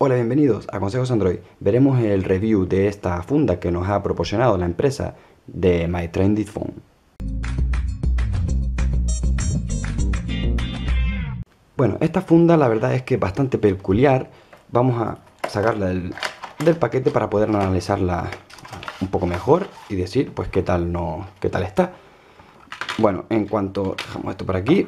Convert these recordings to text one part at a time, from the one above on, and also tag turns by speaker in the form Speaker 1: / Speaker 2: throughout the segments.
Speaker 1: Hola, bienvenidos a Consejos Android. Veremos el review de esta funda que nos ha proporcionado la empresa de My Trendy Phone. Bueno, esta funda la verdad es que es bastante peculiar. Vamos a sacarla del, del paquete para poder analizarla un poco mejor y decir pues qué tal no qué tal está. Bueno, en cuanto dejamos esto por aquí,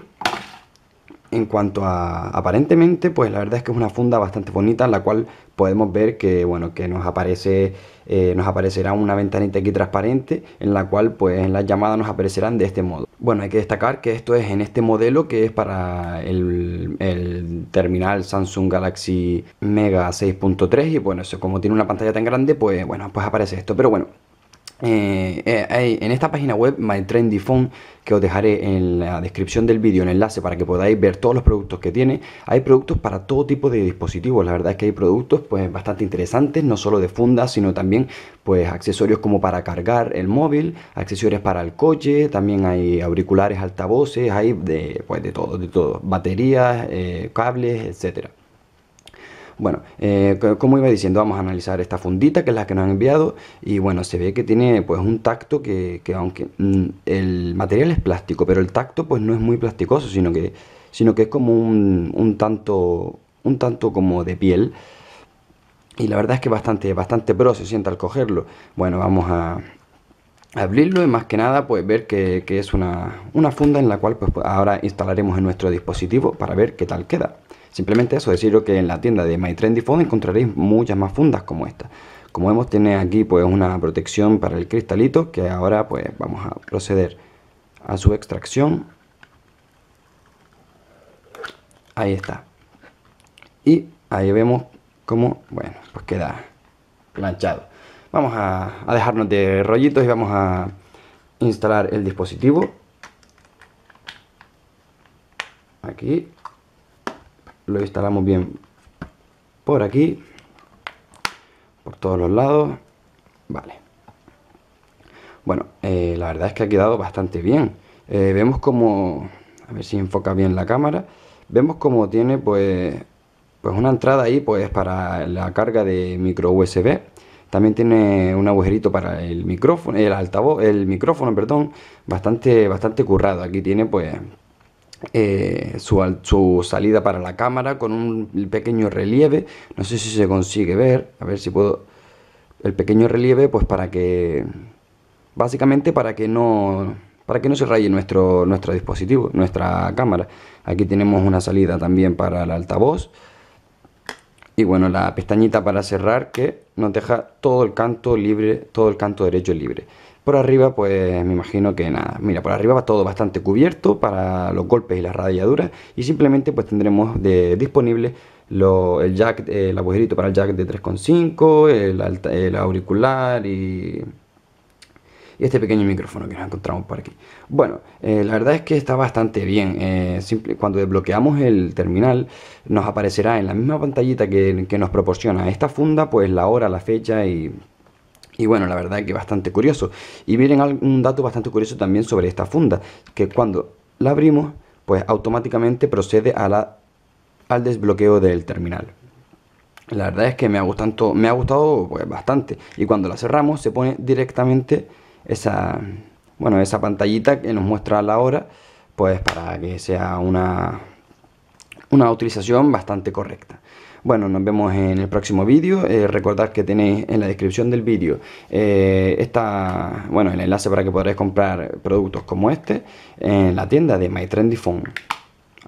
Speaker 1: en cuanto a aparentemente, pues la verdad es que es una funda bastante bonita, en la cual podemos ver que, bueno, que nos aparece, eh, nos aparecerá una ventanita aquí transparente, en la cual, pues, en las llamadas nos aparecerán de este modo. Bueno, hay que destacar que esto es en este modelo que es para el, el terminal Samsung Galaxy Mega 6.3 y, bueno, eso como tiene una pantalla tan grande, pues, bueno, pues aparece esto. Pero bueno, eh, eh, en esta página web My Trendy Phone que os dejaré en la descripción del vídeo el enlace para que podáis ver todos los productos que tiene hay productos para todo tipo de dispositivos la verdad es que hay productos pues bastante interesantes no solo de fundas sino también pues accesorios como para cargar el móvil accesorios para el coche también hay auriculares altavoces hay de pues de todo de todo baterías eh, cables etcétera bueno, eh, como iba diciendo, vamos a analizar esta fundita que es la que nos han enviado y bueno, se ve que tiene pues un tacto que, aunque mm, el material es plástico, pero el tacto pues no es muy plasticoso, sino que, sino que es como un, tanto, un tanto como de piel y la verdad es que bastante, bastante pro se siente al cogerlo. Bueno, vamos a, abrirlo y más que nada pues ver que, es una, una, funda en la cual pues ahora instalaremos en nuestro dispositivo para ver qué tal queda. Simplemente eso, deciros que en la tienda de My Trendy Phone encontraréis muchas más fundas como esta. Como vemos tiene aquí pues una protección para el cristalito que ahora pues vamos a proceder a su extracción. Ahí está. Y ahí vemos cómo, bueno, pues queda planchado. Vamos a, a dejarnos de rollitos y vamos a instalar el dispositivo. Aquí lo instalamos bien por aquí por todos los lados vale bueno eh, la verdad es que ha quedado bastante bien eh, vemos como a ver si enfoca bien la cámara vemos como tiene pues pues una entrada ahí pues para la carga de micro USB también tiene un agujerito para el micrófono el altavoz el micrófono perdón bastante bastante currado aquí tiene pues eh, su, su, salida para la cámara con un pequeño relieve. No sé si se consigue ver, a ver si puedo... El pequeño relieve, pues para que... Básicamente para que no, para que no se raye nuestro, nuestro dispositivo, nuestra cámara. Aquí tenemos una salida también para el altavoz. Y bueno, la pestañita para cerrar que nos deja todo el canto libre, todo el canto derecho libre. Por arriba, pues me imagino que nada. Mira, por arriba va todo bastante cubierto para los golpes y las radiaduras. Y simplemente pues tendremos de, disponible el jack, el agujerito para el jack de 3.5, el, el auricular y y este pequeño micrófono que nos encontramos por aquí. Bueno, eh, la verdad es que está bastante bien. Eh, cuando desbloqueamos el terminal, nos aparecerá en la misma pantallita que nos proporciona esta funda, pues la hora, la fecha y y bueno, la verdad es que bastante curioso. Y miren un dato bastante curioso también sobre esta funda, que cuando la abrimos, pues automáticamente procede al desbloqueo del terminal. La verdad es que me ha gustado, me ha gustado pues, bastante. Y cuando la cerramos se pone directamente esa, pantallita que nos muestra la hora, pues para que sea una utilización bastante correcta. Bueno, nos vemos en el próximo vídeo. Eh, recordad que tenéis en la descripción del vídeo eh, está, bueno, el enlace para que podréis comprar productos como este en la tienda de My Trendy Phone.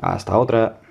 Speaker 1: Hasta otra.